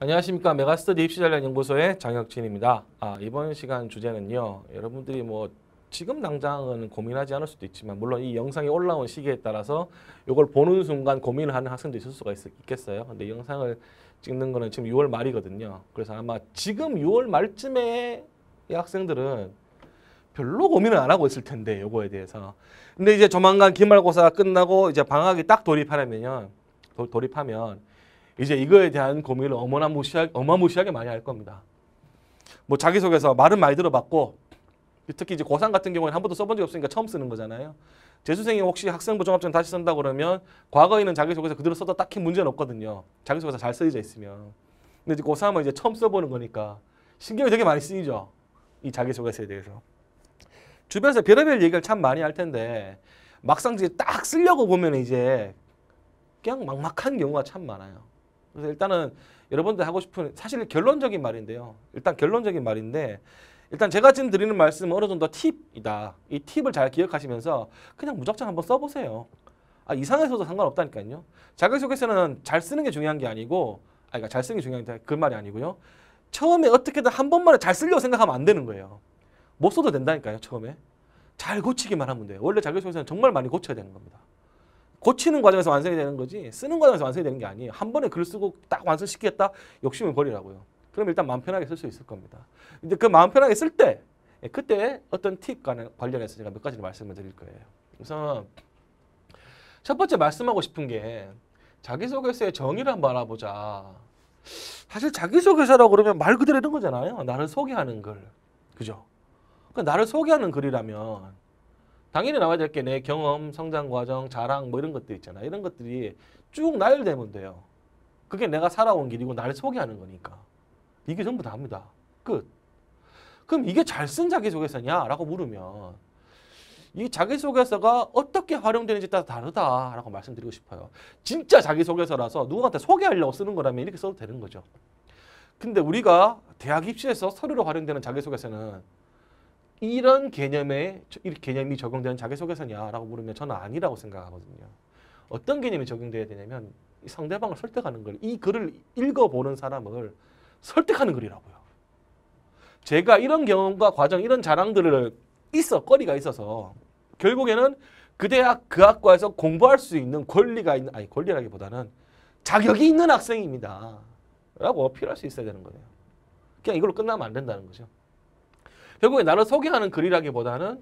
안녕하십니까 메가스터디 입시전략연구소의 장혁진입니다. 아, 이번 시간 주제는요. 여러분들이 뭐 지금 당장은 고민하지 않을 수도 있지만 물론 이 영상이 올라온 시기에 따라서 이걸 보는 순간 고민을 하는 학생도 있을 수가 있, 겠어요 근데 영상을 찍는 거는 지금 6월 말이거든요. 그래서 아마 지금 6월 말쯤에 이 학생들은 별로 고민을 안 하고 있을 텐데 요거에 대해서 근데 이제 조만간 기말고사가 끝나고 이제 방학이 딱 돌입하려면 도, 돌입하면 이제 이거에 대한 고민을 어마무시하 어마무시하게 많이 할 겁니다. 뭐 자기소개서 말은 많이 들어봤고 특히 이제 고3 같은 경우에는 한 번도 써본 적이 없으니까 처음 쓰는 거잖아요. 재수생이 혹시 학생부 종합전 다시 쓴다 그러면 과거에는 자기소개서 그대로 써도 딱히 문제는 없거든요. 자기소개서 잘 쓰여져 있으면. 근데 이제 고3은 이제 처음 써보는 거니까 신경이 되게 많이 쓰이죠. 이 자기소개서에 대해서. 주변에서 별의별 얘기를 참 많이 할 텐데 막상 이제 딱 쓰려고 보면 이제 그냥 막막한 경우가 참 많아요. 그래서 일단은 여러분들 하고 싶은 사실 결론적인 말인데요. 일단 결론적인 말인데 일단 제가 지금 드리는 말씀은 어느 정도 팁이다. 이 팁을 잘 기억하시면서 그냥 무작정 한번 써보세요. 아, 이상해서도 상관없다니까요. 자격소개서는 잘 쓰는 게 중요한 게 아니고 아, 그러니까 잘 쓰는 게 중요한 게그 말이 아니고요. 처음에 어떻게든 한 번만에 잘 쓰려고 생각하면 안 되는 거예요. 못 써도 된다니까요, 처음에. 잘 고치기만 하면 돼요. 원래 자격소개서는 정말 많이 고쳐야 되는 겁니다. 고치는 과정에서 완성이 되는 거지 쓰는 과정에서 완성이 되는 게 아니에요. 한 번에 글 쓰고 딱 완성시키겠다 욕심을 버리라고요. 그럼 일단 마음 편하게 쓸 수 있을 겁니다. 이제 그 마음 편하게 쓸때 예, 그때 어떤 팁과 관련해서 제가 몇 가지를 말씀을 드릴 거예요. 우선 첫 번째 말씀하고 싶은 게 자기소개서의 정의를 한번 알아보자. 사실 자기소개서라고 그러면 말 그대로 이런 거잖아요. 나를 소개하는 글. 그죠? 그러니까 나를 소개하는 글이라면 당연히 나와야 될 게 내 경험, 성장 과정, 자랑 뭐 이런 것들 있잖아. 이런 것들이 쭉 나열되면 돼요. 그게 내가 살아온 길이고 나를 소개하는 거니까. 이게 전부 다합니다. 끝. 그럼 이게 잘 쓴 자기소개서냐? 라고 물으면 이 자기소개서가 어떻게 활용되는지 따라 다르다라고 말씀드리고 싶어요. 진짜 자기소개서라서 누구한테 소개하려고 쓰는 거라면 이렇게 써도 되는 거죠. 근데 우리가 대학 입시에서 서류로 활용되는 자기소개서는 이런 개념에 이 개념이 적용되는 자기소개서냐라고 물으면 저는 아니라고 생각하거든요. 어떤 개념이 적용돼야 되냐면 상대방을 설득하는 걸, 이 글을 읽어보는 사람을 설득하는 글이라고요. 제가 이런 경험과 과정, 이런 자랑들을 있어, 거리가 있어서 결국에는 그 대학, 그 학과에서 공부할 수 있는 권리가 있는, 아니 권리라기보다는 자격이 있는 학생입니다. 라고 어필할 수 있어야 되는 거예요. 그냥 이걸로 끝나면 안 된다는 거죠. 결국에 나를 소개하는 글이라기보다는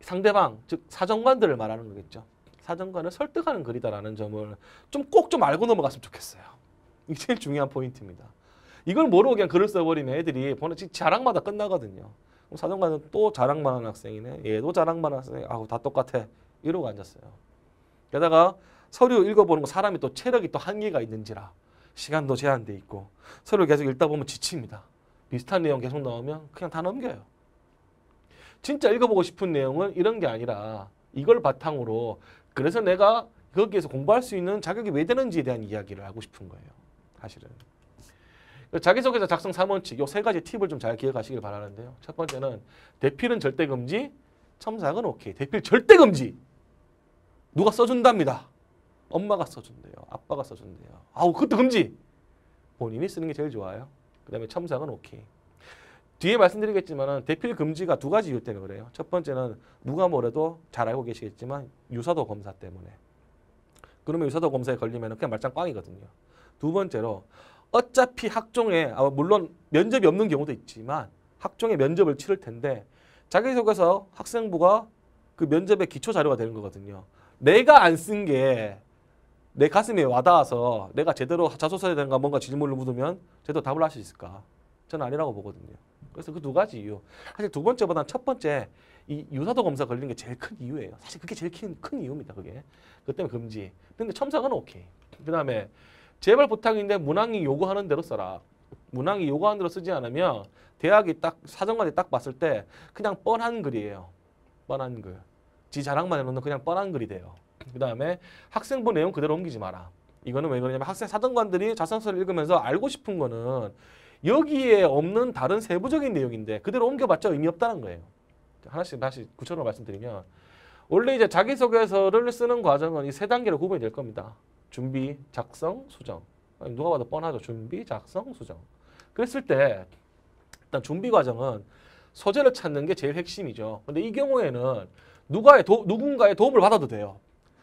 상대방, 즉 사정관들을 말하는 거겠죠. 사정관을 설득하는 글이다라는 점을 좀 꼭좀 좀 알고 넘어갔으면 좋겠어요. 이게 제일 중요한 포인트입니다. 이걸 모르고 그냥 글을 써버리면 애들이 보는 자랑마다 끝나거든요. 그럼 사정관은 또 자랑만 하는 학생이네. 얘도 자랑만 하는 학생이 아우 다 똑같아. 이러고 앉았어요. 게다가 서류 읽어보는 거 사람이 또 체력이 또 한계가 있는지라 시간도 제한돼 있고 서류 계속 읽다 보면 지칩니다. 비슷한 내용 계속 나오면 그냥 다 넘겨요. 진짜 읽어보고 싶은 내용은 이런 게 아니라 이걸 바탕으로 그래서 내가 거기에서 공부할 수 있는 자격이 왜 되는지에 대한 이야기를 하고 싶은 거예요. 사실은. 그러니까 자기소개서 작성 3원칙 요 세 가지 팁을 좀 잘 기억하시길 바라는데요. 첫 번째는 대필은 절대 금지, 첨삭은 오케이. 대필 절대 금지. 누가 써준답니다. 엄마가 써준대요. 아빠가 써준대요. 아우 그것도 금지. 본인이 쓰는 게 제일 좋아요. 그 다음에 첨삭은 오케이. 뒤에 말씀드리겠지만 대필 금지가 두 가지 이유 때문에 그래요. 첫 번째는 누가 뭐래도 잘 알고 계시겠지만 유사도 검사 때문에. 그러면 유사도 검사에 걸리면 그냥 말짱 꽝이거든요. 두 번째로 어차피 학종에 아, 물론 면접이 없는 경우도 있지만 학종에 면접을 치를 텐데 자기소개서 학생부가 그 면접의 기초 자료가 되는 거거든요. 내가 안 쓴 게 내 가슴에 와닿아서 내가 제대로 자소서에 대한 뭔가 질문을 묻으면 제대로 답을 할 수 있을까? 저는 아니라고 보거든요. 그래서 그 두 가지 이유. 사실 두 번째보다는 첫 번째 이 유사도 검사 걸리는 게 제일 큰 이유예요. 사실 그게 제일 큰, 큰 이유입니다. 그게. 그 때문에 금지. 근데 첨삭은 오케이. 그 다음에 제발 부탁인데 문항이 요구하는 대로 써라. 문항이 요구하는 대로 쓰지 않으면 대학이 딱 사정관이 딱 봤을 때 그냥 뻔한 글이에요. 뻔한 글. 지 자랑만 해놓는 그냥 뻔한 글이 돼요. 그 다음에 학생부 내용 그대로 옮기지 마라. 이거는 왜 그러냐면 학생 사정관들이 자성서를 읽으면서 알고 싶은 거는 여기에 없는 다른 세부적인 내용인데 그대로 옮겨봤자 의미 없다는 거예요. 하나씩 다시 구체적으로 말씀드리면 원래 이제 자기소개서를 쓰는 과정은 이 세 단계로 구분이 될 겁니다. 준비, 작성, 수정. 누가 봐도 뻔하죠. 준비, 작성, 수정. 그랬을 때 일단 준비 과정은 소재를 찾는 게 제일 핵심이죠. 근데 이 경우에는 누가의 도, 누군가의 도움을 받아도 돼요.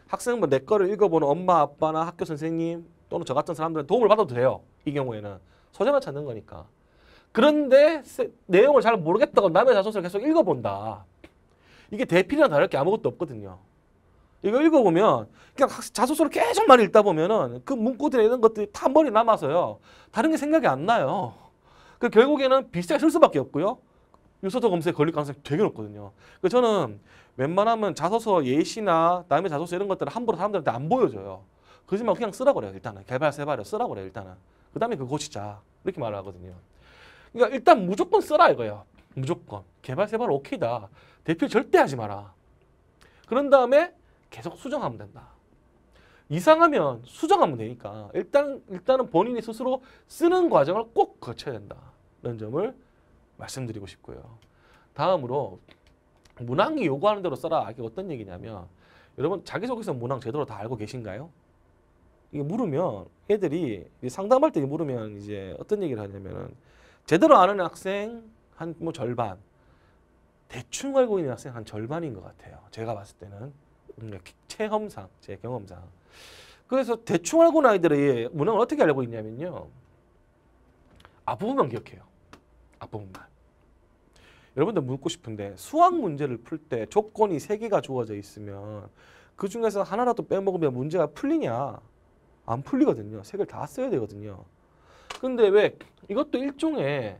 학생분 내 거를 읽어보는 엄마, 아빠나 학교 선생님 또는 저 같은 사람들은 도움을 받아도 돼요. 이 경우에는. 소재만 찾는 거니까. 그런데 내용을 잘 모르겠다고 남의 자소서를 계속 읽어본다. 이게 대필이랑 다를 게 아무것도 없거든요. 이거 읽어보면 그냥 자소서를 계속만 읽다 보면은 그 문구들에 이런 것들이 다 머리 남아서요. 다른 게 생각이 안 나요. 그 결국에는 비슷하게 쓸 수밖에 없고요. 유서도 검색에 걸릴 가능성이 되게 높거든요. 그 저는 웬만하면 자소서 예시나 남의 자소서 이런 것들을 함부로 사람들한테 안 보여줘요. 그러지만 그냥 쓰라고 그래요. 일단은 개발 세발을 쓰라고 그래요. 일단은. 그 다음에 그거 고치자. 이렇게 말을 하거든요. 그러니까 일단 무조건 써라 이거예요. 무조건. 개발 세발 오케이다. 대필 절대 하지 마라. 그런 다음에 계속 수정하면 된다. 이상하면 수정하면 되니까 일단, 일단은 본인이 스스로 쓰는 과정을 꼭 거쳐야 된다는 라 점을 말씀드리고 싶고요. 다음으로 문항이 요구하는 대로 써라. 이게 어떤 얘기냐면 여러분 자기소개서 문항 제대로 다 알고 계신가요? 이게 물으면 애들이 상담할 때 물으면 이제 어떤 얘기를 하냐면은 제대로 아는 학생 한 뭐 절반 대충 알고 있는 학생 한 절반인 것 같아요. 제가 봤을 때는 음, 체험상 제 경험상 그래서 대충 알고 있는 아이들의 문항을 어떻게 알고 있냐면요 앞부분만 기억해요. 앞부분만. 여러분들 묻고 싶은데 수학 문제를 풀 때 조건이 세개가 주어져 있으면 그 중에서 하나라도 빼먹으면 문제가 풀리냐 안 풀리거든요. 색을 다 써야 되거든요. 근데 왜 이것도 일종의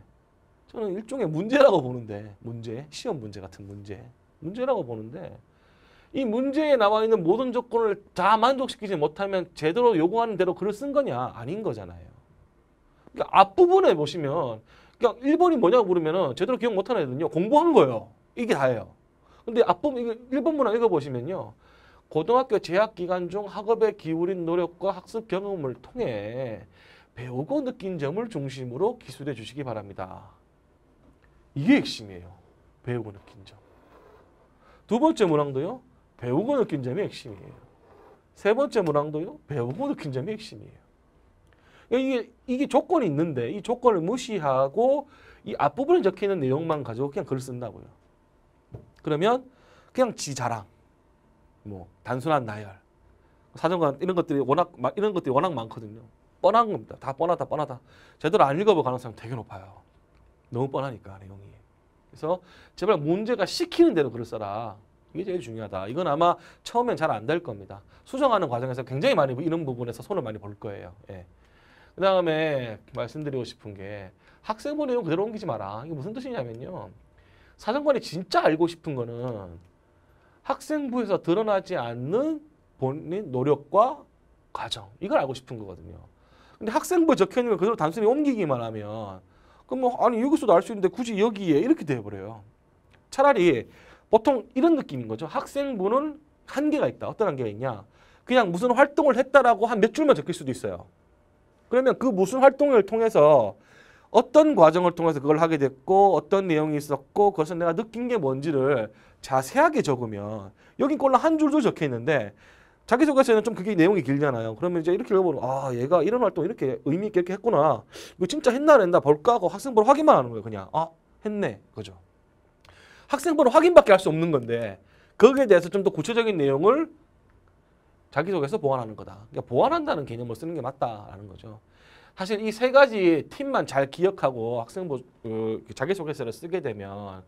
저는 일종의 문제라고 보는데 문제, 시험 문제 같은 문제, 문제라고 보는데 이 문제에 나와 있는 모든 조건을 다 만족시키지 못하면 제대로 요구하는 대로 글을 쓴 거냐? 아닌 거잖아요. 그러니까 앞부분에 보시면 그냥 그러니까 1번이 뭐냐고 물으면 제대로 기억 못하는 애들은요. 공부한 거예요. 이게 다예요. 근데 앞부분, 1번 문항 읽어보시면요. 고등학교 재학 기간 중 학업에 기울인 노력과 학습 경험을 통해 배우고 느낀 점을 중심으로 기술해 주시기 바랍니다. 이게 핵심이에요. 배우고 느낀 점. 두 번째 문항도요. 배우고 느낀 점이 핵심이에요. 세 번째 문항도요. 배우고 느낀 점이 핵심이에요. 그러니까 이게, 이게 조건이 있는데 이 조건을 무시하고 이 앞부분에 적혀있는 내용만 가지고 그냥 글을 쓴다고요. 그러면 그냥 지 자랑. 뭐 단순한 나열, 사정관 이런 것들이 워낙 이런 것들이 워낙 많거든요. 뻔한 겁니다. 다 뻔하다 뻔하다. 제대로 안 읽어볼 가능성이 되게 높아요. 너무 뻔하니까 내용이. 그래서 제발 문제가 시키는 대로 글을 써라. 이게 제일 중요하다. 이건 아마 처음엔 잘 안 될 겁니다. 수정하는 과정에서 굉장히 많이 이런 부분에서 손을 많이 볼 거예요. 예. 그 다음에 말씀드리고 싶은 게 학생부 내용 그대로 옮기지 마라. 이게 무슨 뜻이냐면요. 사정관이 진짜 알고 싶은 거는 학생부에서 드러나지 않는 본인 노력과 과정 이걸 알고 싶은 거거든요. 근데 학생부에 적혀 있는 걸 그대로 단순히 옮기기만 하면 그럼 뭐 아니 여기서도 알 수 있는데 굳이 여기에 이렇게 돼버려요. 차라리 보통 이런 느낌인 거죠. 학생부는 한계가 있다. 어떤 한계가 있냐? 그냥 무슨 활동을 했다라고 한 몇 줄만 적힐 수도 있어요. 그러면 그 무슨 활동을 통해서 어떤 과정을 통해서 그걸 하게 됐고 어떤 내용이 있었고 그것은 내가 느낀 게 뭔지를 자세하게 적으면 여기 꼴랑 한 줄도 적혀 있는데 자기소개서에는 좀 그게 내용이 길잖아요. 그러면 이제 이렇게 읽어보면 아 얘가 이런 활동 이렇게 의미 있게 이렇게 했구나. 이거 진짜 했나 안 했나 볼까 하고 학생부를 확인만 하는 거예요. 그냥 아 했네 그죠. 학생부를 확인밖에 할 수 없는 건데 거기에 대해서 좀 더 구체적인 내용을 자기소개서 보완하는 거다. 그러니까 보완한다는 개념을 쓰는 게 맞다라는 거죠. 사실 이 세 가지 팁만잘 기억하고 학생부 그 자기소개서를 쓰게 되면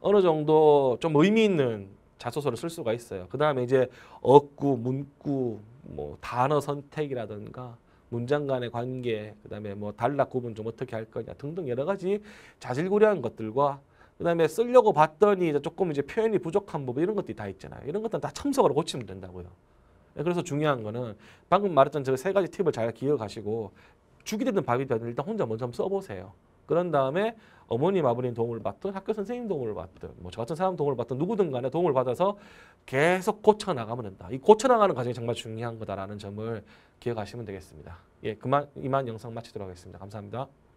어느 정도 좀 의미 있는 자소서를 쓸 수가 있어요. 그 다음에 이제 어구, 문구, 뭐 단어 선택이라든가 문장 간의 관계, 그 다음에 뭐 단락 구분 좀 어떻게 할 거냐 등등 여러 가지 자질구레한 것들과 그 다음에 쓰려고 봤더니 조금 이제 표현이 부족한 부분 이런 것들이 다 있잖아요. 이런 것들은 다 첨삭으로 고치면 된다고요. 예, 그래서 중요한 거는 방금 말했던 저 세 가지 팁을 잘 기억하시고 죽이 되든 밥이되든 일단 혼자 먼저 한번 써보세요. 그런 다음에 어머님, 아버님 도움을 받든 학교 선생님 도움을 받든 뭐 저 같은 사람 도움을 받든 누구든 간에 도움을 받아서 계속 고쳐나가면 된다. 이 고쳐나가는 과정이 정말 중요한 거다라는 점을 기억하시면 되겠습니다. 예, 그만 이만 영상 마치도록 하겠습니다. 감사합니다.